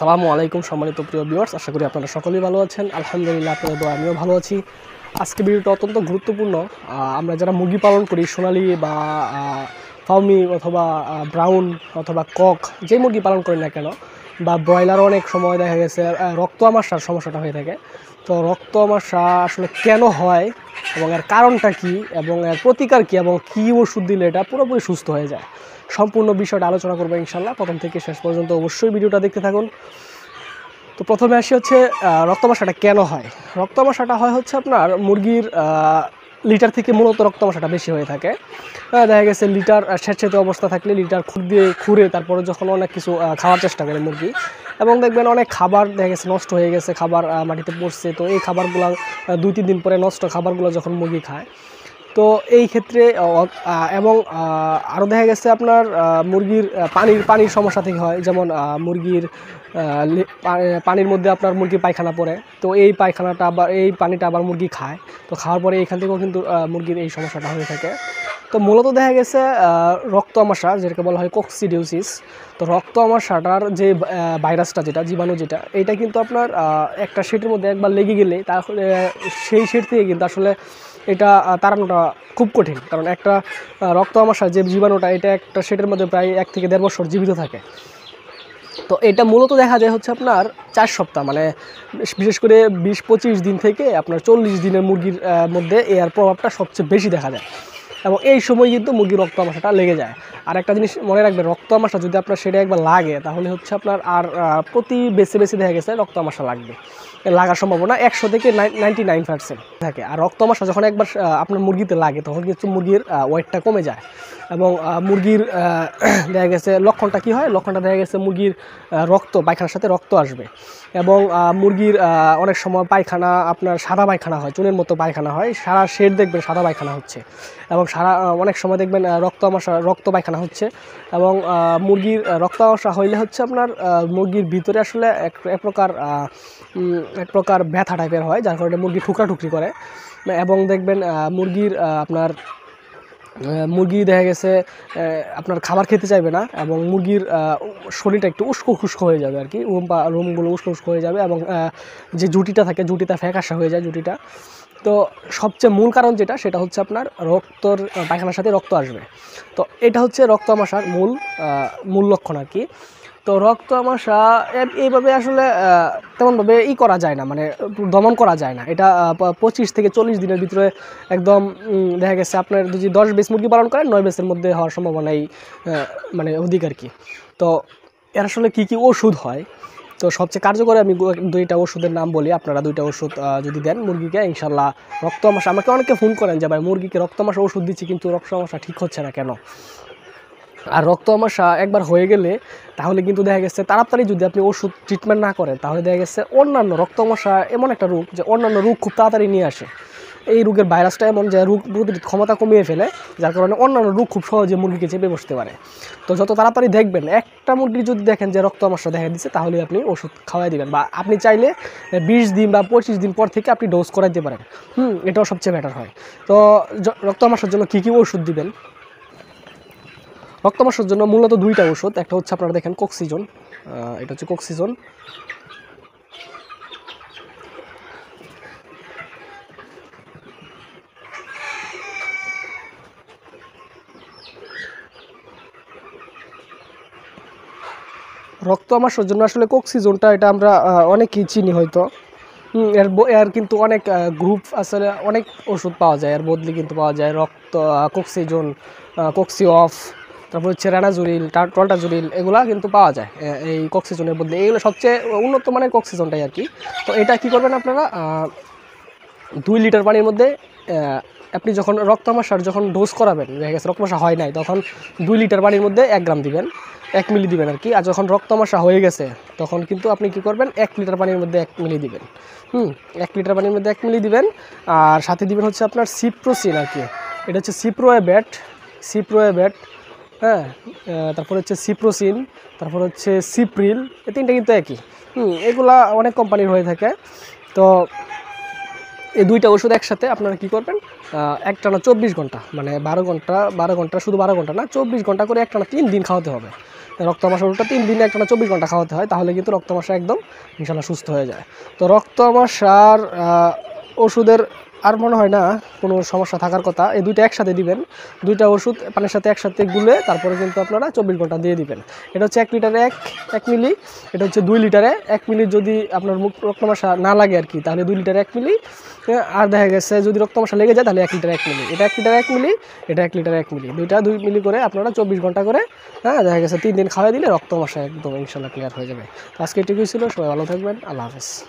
সালামু আলাইকুম সম্মানিত প্রিয় ভিউয়ার্স আশা করি আপনারা সকলেই ভালো আছেন আলহামদুলিল্লাহ আপনাদের দোয়া আমিও ভালো আছি আজকে ভিডিওটা অত্যন্ত গুরুত্বপূর্ণ আমরা যারা মুরগি পালন করি সোনালি বা ফাউমি অথবা ব্রাউন অথবা কক যে মুরগি পালন করি না কেন বা ব্রয়লারও অনেক সময় দেখা গেছে রক্ত আমাশার সমস্যাটা হয়ে থাকে তো রক্ত আমাশা আসলে কেন হয় এবং এর কারণটা কি এবং এর প্রতিকার কি এবং কী ওষুধ দিলে এটা পুরোপুরি সুস্থ হয়ে যায় সম্পূর্ণ বিষয়টা আলোচনা করবো ইনশাল্লাহ প্রথম থেকে শেষ পর্যন্ত অবশ্যই ভিডিওটা দেখতে থাকুন তো প্রথমে আসি হচ্ছে রক্তমাশাটা কেন হয় রক্তমাশাটা হয় হচ্ছে আপনার মুরগির লিটার থেকে মূলত রক্তমাশাটা বেশি হয়ে থাকে দেখা গেছে লিটার স্যাঁতস্যাঁতে অবস্থা থাকলে লিটার খুঁড় দিয়ে খুঁড়ে তারপরে যখন অনেক কিছু খাওয়ার চেষ্টা করে মুরগি এবং দেখবেন অনেক খাবার দেখা গেছে নষ্ট হয়ে গেছে খাবার মাটিতে পড়ছে তো এই খাবারগুলো দুই তিন দিন পরে নষ্ট খাবারগুলো যখন মুরগি খায় তো এই ক্ষেত্রে এবং আরও দেখা গেছে আপনার মুরগির পানির পানির সমস্যা থেকে হয় যেমন মুরগির পানির মধ্যে আপনার মুরগি পায়খানা পড়ে তো এই পায়খানাটা আবার এই পানিটা আবার মুরগি খায় তো খাওয়ার পরে এইখান থেকেও কিন্তু মুরগির এই সমস্যাটা হয়ে থাকে তো মূলত দেখা গেছে রক্ত আমাশা যেটাকে বলা হয় কক্সিডিউসিস তো রক্ত আমাশাটার যে ভাইরাসটা যেটা জীবাণু যেটা এটা কিন্তু আপনার একটা শেটের মধ্যে একবার লেগে গেলে তাহলে সেই শেট থেকে কিন্তু আসলে এটা তাড়ানোটা খুব কঠিন কারণ একটা রক্ত আমাশা যে জীবাণুটা এটা একটা শেটের মধ্যে প্রায় এক থেকে দেড় বছর জীবিত থাকে তো এটা মূলত দেখা যায় হচ্ছে আপনার চার সপ্তাহ মানে বিশেষ করে বিশ পঁচিশ দিন থেকে আপনার চল্লিশ দিনের মুরগির মধ্যে এর প্রভাবটা সবচেয়ে বেশি দেখা যায় এবং এই সময় কিন্তু মুরগির রক্ত আমাশাটা লেগে যায় আর একটা জিনিস মনে রাখবে রক্ত আমাশা যদি আপনার সেটা একবার লাগে তাহলে হচ্ছে আপনার আর প্রতি বেশি বেশি দেখা গেছে রক্ত আমাশা লাগবে লাগার সম্ভাবনা একশো থেকে নাইনটি নাইন পার্সেন্ট থাকে আর রক্ত আমাশা যখন একবার আপনার মুরগিতে লাগে তখন কিন্তু মুরগির ওয়েটটা কমে যায় এবং মুরগির দেখা গেছে লক্ষণটা কি হয় লক্ষণটা দেখা গেছে মুরগির রক্ত পায়খানার সাথে রক্ত আসবে এবং মুরগির অনেক সময় পায়খানা আপনার সাদা পায়খানা হয় চুনের মতো পায়খানা হয় সারা শেড দেখবেন সাদা পায়খানা হচ্ছে এবং সারা অনেক সময় দেখবেন রক্ত আমাশা রক্ত পায়খানা হচ্ছে এবং মুরগির রক্ত আমাশা হইলে হচ্ছে আপনার মুরগির ভিতরে আসলে এক এক প্রকার এক প্রকার ব্যথা টাইপের হয় যার কারণে মুরগি ঠুকরা ঠুকরি করে এবং দেখবেন মুরগির আপনার মুরগি দেখা গেছে আপনার খাবার খেতে চাইবে না এবং মুরগির শরীরটা একটু উস্কো খুস্কো হয়ে যাবে আর কি রোম বা রোমগুলো উস্কো খুস্কো হয়ে যাবে এবং যে জুটিটা থাকে জুটিটা ফ্যাকাশা হয়ে যায় জুটিটা তো সবচেয়ে মূল কারণ যেটা সেটা হচ্ছে আপনার রক্তর পায়খানার সাথে রক্ত আসবে তো এটা হচ্ছে রক্ত আমাশার মূল মূল লক্ষণ আর কি তো রক্ত আমাশা এইভাবে আসলে তেমনভাবে ই করা যায় না মানে দমন করা যায় না এটা পঁচিশ থেকে চল্লিশ দিনের ভিতরে একদম দেখা গেছে আপনার যদি দশ বেস মুরগি পালন করেন নয় বেসের মধ্যে হওয়ার সম্ভাবনাই মানে অধিক আর কি তো এর আসলে কী কী ওষুধ হয় তো সবচেয়ে কার্যকরী আমি দুইটা ওষুধের নাম বলি আপনারা দুইটা ওষুধ যদি দেন মুরগিকে ইনশাল্লাহ রক্ত আমাশা আমাকে অনেকে ফোন করেন যে ভাই মুরগিকে রক্ত আমাশা ওষুধ দিচ্ছি কিন্তু রক্ত আমাশা ঠিক হচ্ছে না কেন আর রক্ত আমার একবার হয়ে গেলে তাহলে কিন্তু দেখা গেছে তাড়াতাড়ি যদি আপনি ওষুধ ট্রিটমেন্ট না করেন তাহলে দেখা গেছে অন্যান্য রক্ত আমাশা এমন একটা রোগ যে অন্যান্য রোগ খুব তাড়াতাড়ি নিয়ে আসে এই রোগের ভাইরাসটা এমন যে রোগ প্রতিরোধ ক্ষমতা কমিয়ে ফেলে যার কারণে অন্যান্য রোগ খুব সহজে মুরগিকে চেপে বসতে পারে তো যত তাড়াতাড়ি দেখবেন একটা মুরগি যদি দেখেন যে রক্ত আমাশা দেখা দিচ্ছে তাহলে আপনি ওষুধ খাওয়াই দিবেন বা আপনি চাইলে বিশ দিন বা পঁচিশ দিন পর থেকে আপনি ডোজ করাইতে পারেন হুম এটাও সবচেয়ে বেটার হয় তো রক্ত আমাশার জন্য কী কী ওষুধ দিবেন রক্তমাসের জন্য মূলত দুইটা ওষুধ একটা হচ্ছে আপনারা দেখেন কক্সিজন এটা হচ্ছে কক্সিজন রক্ত আমাশয়ের জন্য আসলে কক্সিজনটা এটা আমরা অনেকেই চিনি হয়তো এর এর কিন্তু অনেক গ্রুপ আসলে অনেক ওষুধ পাওয়া যায় এর বদলে কিন্তু পাওয়া যায় রক্ত কক্সিজন কক্সি অফ তারপর হচ্ছে রানা জুরিল টলটা জুরিল এগুলো কিন্তু পাওয়া যায় এই কক্সিজনের বদলে এগুলো সবচেয়ে উন্নত মানের কক্সিজনটাই আর কি তো এটা কি করবেন আপনারা দুই লিটার পানির মধ্যে আপনি যখন রক্তমাশার যখন ডোজ করাবেন দেখা গেছে রক্তমাশা হয় নাই তখন দুই লিটার পানির মধ্যে এক গ্রাম দিবেন এক মিলি দিবেন আর কি আর যখন রক্তমাশা হয়ে গেছে তখন কিন্তু আপনি কি করবেন এক লিটার পানির মধ্যে এক মিলি দিবেন হুম এক লিটার পানির মধ্যে এক মিলি দিবেন আর সাথে দিবেন হচ্ছে আপনার সিপ্রোসিন আর কি এটা হচ্ছে সিপ্রোয়ে ব্যাট সিপ্রোয়ে ব্যাট হ্যাঁ তারপর হচ্ছে সিপ্রোসিন তারপর হচ্ছে সিপ্রিল এই তিনটা কিন্তু একই হুম এগুলা অনেক কোম্পানির হয়ে থাকে তো এই দুইটা ওষুধ একসাথে আপনারা কি করবেন একটানা চব্বিশ ঘন্টা মানে বারো ঘন্টা বারো ঘন্টা শুধু বারো ঘন্টা না চব্বিশ ঘন্টা করে একটানা তিন দিন খাওয়াতে হবে মাসা ওটা তিন দিনে একটানা চব্বিশ ঘন্টা খাওয়াতে হয় তাহলে কিন্তু মাসা একদম ইনশাল্লাহ সুস্থ হয়ে যায় তো রক্ত মাসার ওষুধের আর মনে হয় না কোনো সমস্যা থাকার কথা এই দুইটা একসাথে দিবেন দুইটা ওষুধ পানির সাথে একসাথে গুলে তারপরে কিন্তু আপনারা চব্বিশ ঘন্টা দিয়ে দিবেন এটা হচ্ছে এক লিটারে এক এক মিলি এটা হচ্ছে দুই লিটারে এক মিলি যদি আপনার মুখ রক্তমশা না লাগে আর কি তাহলে দুই লিটারে এক মিলি আর দেখা গেছে যদি রক্তমশা লেগে যায় তাহলে এক লিটার এক মিলি এটা এক লিটার এক মিলি এটা এক লিটার এক মিলি দুইটা দুই মিলি করে আপনারা চব্বিশ ঘন্টা করে হ্যাঁ দেখা গেছে তিন দিন খাওয়াই দিলে রক্তমশা একদম ইনশাল্লাহ ক্লিয়ার হয়ে যাবে আজকে এটুকুই ছিল সবাই ভালো থাকবেন আল্লাহ হাফেজ